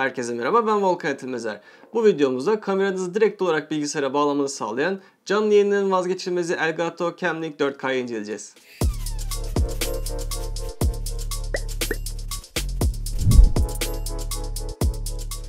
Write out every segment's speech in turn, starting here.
Herkese merhaba ben Volkan Etilmezer. Bu videomuzda kameranızı direkt olarak bilgisayara bağlamanı sağlayan canlı yayınların vazgeçilmezi Elgato Camlink 4K'yı inceleyeceğiz.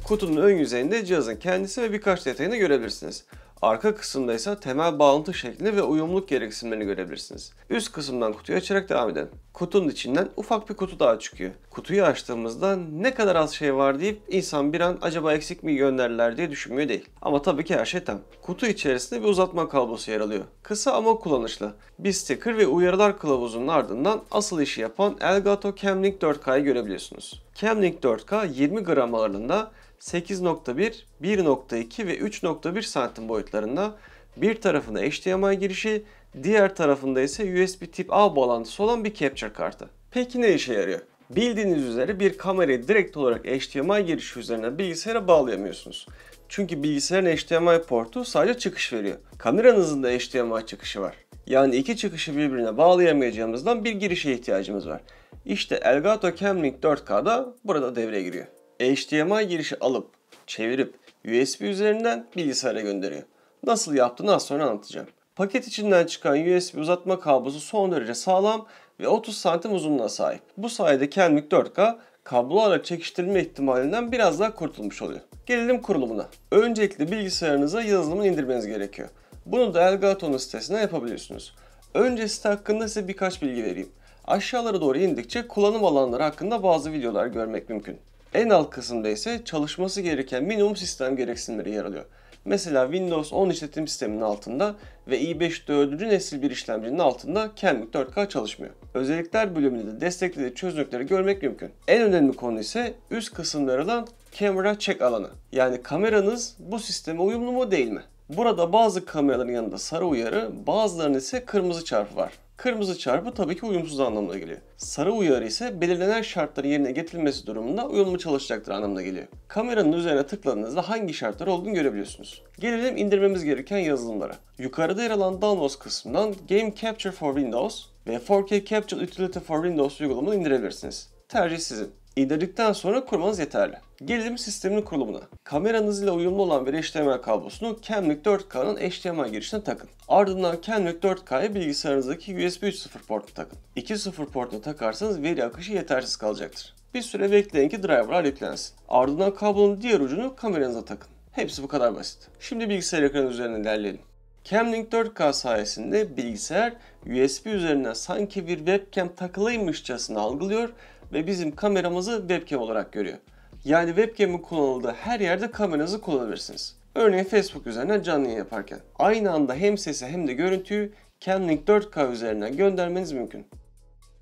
Kutunun ön yüzeyinde cihazın kendisi ve birkaç detayını görebilirsiniz. Arka kısımda ise temel bağlantı şeklini ve uyumluk gereksinimlerini görebilirsiniz. Üst kısımdan kutuyu açarak devam edelim kutunun içinden ufak bir kutu daha çıkıyor. Kutuyu açtığımızda ne kadar az şey var deyip insan bir an acaba eksik mi gönderler diye düşünmüyor değil. Ama tabii ki her şey tam. Kutu içerisinde bir uzatma kablosu yer alıyor. Kısa ama kullanışlı. Bir sticker ve uyarılar kılavuzunun ardından asıl işi yapan Elgato Camlink 4K'yı görebiliyorsunuz. Camlink 4K 20 gram ağırlığında 8.1, 1.2 ve 3.1 santim boyutlarında bir tarafında HDMI girişi, diğer tarafında ise USB tip A bağlantısı olan bir capture kartı. Peki ne işe yarıyor? Bildiğiniz üzere bir kamerayı direkt olarak HDMI girişi üzerine bilgisayara bağlayamıyorsunuz. Çünkü bilgisayarın HDMI portu sadece çıkış veriyor. Kameranızın da HDMI çıkışı var. Yani iki çıkışı birbirine bağlayamayacağımızdan bir girişe ihtiyacımız var. İşte Elgato Camlink 4 k da burada devreye giriyor. HDMI girişi alıp, çevirip USB üzerinden bilgisayara gönderiyor. Nasıl yaptığını az sonra anlatacağım. Paket içinden çıkan USB uzatma kablosu son derece sağlam ve 30 santim uzunluğa sahip. Bu sayede Kenmik 4K kablolarla çekiştirilme ihtimalinden biraz daha kurtulmuş oluyor. Gelelim kurulumuna. Öncelikle bilgisayarınıza yazılımını indirmeniz gerekiyor. Bunu da Elgato'nun sitesinden yapabilirsiniz. Önce site hakkında size birkaç bilgi vereyim. Aşağılara doğru indikçe kullanım alanları hakkında bazı videolar görmek mümkün. En alt kısımda ise çalışması gereken minimum sistem gereksinimleri yer alıyor. Mesela Windows 10 işletim sisteminin altında ve i5 4. nesil bir işlemcinin altında Kenmik 4K çalışmıyor. Özellikler bölümünde de desteklediği çözünürlükleri görmek mümkün. En önemli konu ise üst kısımda yer alan Camera Check alanı. Yani kameranız bu sisteme uyumlu mu değil mi? Burada bazı kameraların yanında sarı uyarı, bazılarının ise kırmızı çarpı var. Kırmızı çarpı tabii ki uyumsuz anlamına geliyor. Sarı uyarı ise belirlenen şartların yerine getirilmesi durumunda uyumlu çalışacaktır anlamına geliyor. Kameranın üzerine tıkladığınızda hangi şartlar olduğunu görebiliyorsunuz. Gelelim indirmemiz gereken yazılımlara. Yukarıda yer alan Downloads kısmından Game Capture for Windows ve 4K Capture Utility for Windows uygulamını indirebilirsiniz. Tercih sizin. İndirdikten sonra kurmanız yeterli. Gelelim sistemin kurulumuna. Kameranız ile uyumlu olan bir HDMI kablosunu Camlink 4K'nın HDMI girişine takın. Ardından Camlink 4K'ya bilgisayarınızdaki USB 3.0 portuna takın. 2.0 portunu takarsanız veri akışı yetersiz kalacaktır. Bir süre bekleyin ki driverlar yüklensin. Ardından kablonun diğer ucunu kameranıza takın. Hepsi bu kadar basit. Şimdi bilgisayar ekranı üzerine ilerleyelim. Camlink 4K sayesinde bilgisayar USB üzerinden sanki bir webcam takılıymışçasına algılıyor ve bizim kameramızı webcam olarak görüyor. Yani webcam'in kullanıldığı her yerde kameranızı kullanabilirsiniz. Örneğin Facebook üzerinden canlı yayın yaparken. Aynı anda hem sesi hem de görüntüyü Camlink 4K üzerinden göndermeniz mümkün.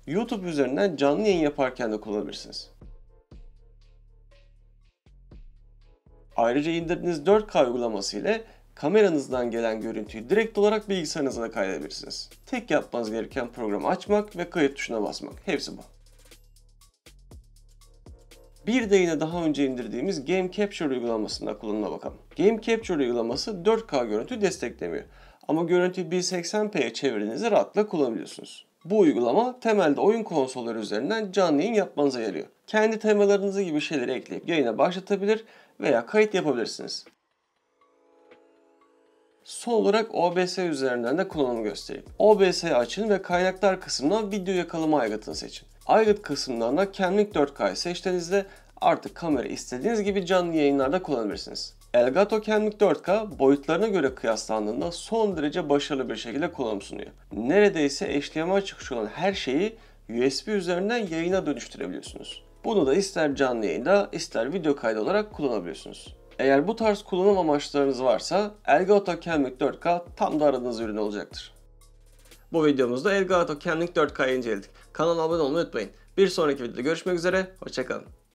YouTube üzerinden canlı yayın yaparken de kullanabilirsiniz. Ayrıca indirdiğiniz 4K uygulaması ile kameranızdan gelen görüntüyü direkt olarak bilgisayarınıza da kaydedebilirsiniz. Tek yapmanız gereken programı açmak ve kayıt tuşuna basmak. Hepsi bu. Bir de yine daha önce indirdiğimiz Game Capture uygulamasında kullanıma bakalım. Game Capture uygulaması 4K görüntü desteklemiyor. Ama görüntüyü 1080p'ye çevirdiğinizde rahatla kullanabiliyorsunuz. Bu uygulama temelde oyun konsolları üzerinden canlı yayın yapmanıza yarıyor. Kendi temalarınızı gibi şeyleri ekleyip yayına başlatabilir veya kayıt yapabilirsiniz. Son olarak OBS üzerinden de kullanımı göstereyim. OBS'yi açın ve kaynaklar kısmından video yakalama aygıtını seçin. Aygıt kısmından da Camlink 4K'yı seçtiğinizde artık kamera istediğiniz gibi canlı yayınlarda kullanabilirsiniz. Elgato Camlink 4K boyutlarına göre kıyaslandığında son derece başarılı bir şekilde kullanım sunuyor. Neredeyse HDMI çıkışı olan her şeyi USB üzerinden yayına dönüştürebiliyorsunuz. Bunu da ister canlı yayında ister video kaydı olarak kullanabiliyorsunuz. Eğer bu tarz kullanım amaçlarınız varsa Elgato Camlink 4K tam da aradığınız ürün olacaktır. Bu videomuzda Elgato Camlink 4K'yı inceledik. Kanala abone olmayı unutmayın. Bir sonraki videoda görüşmek üzere, hoşçakalın.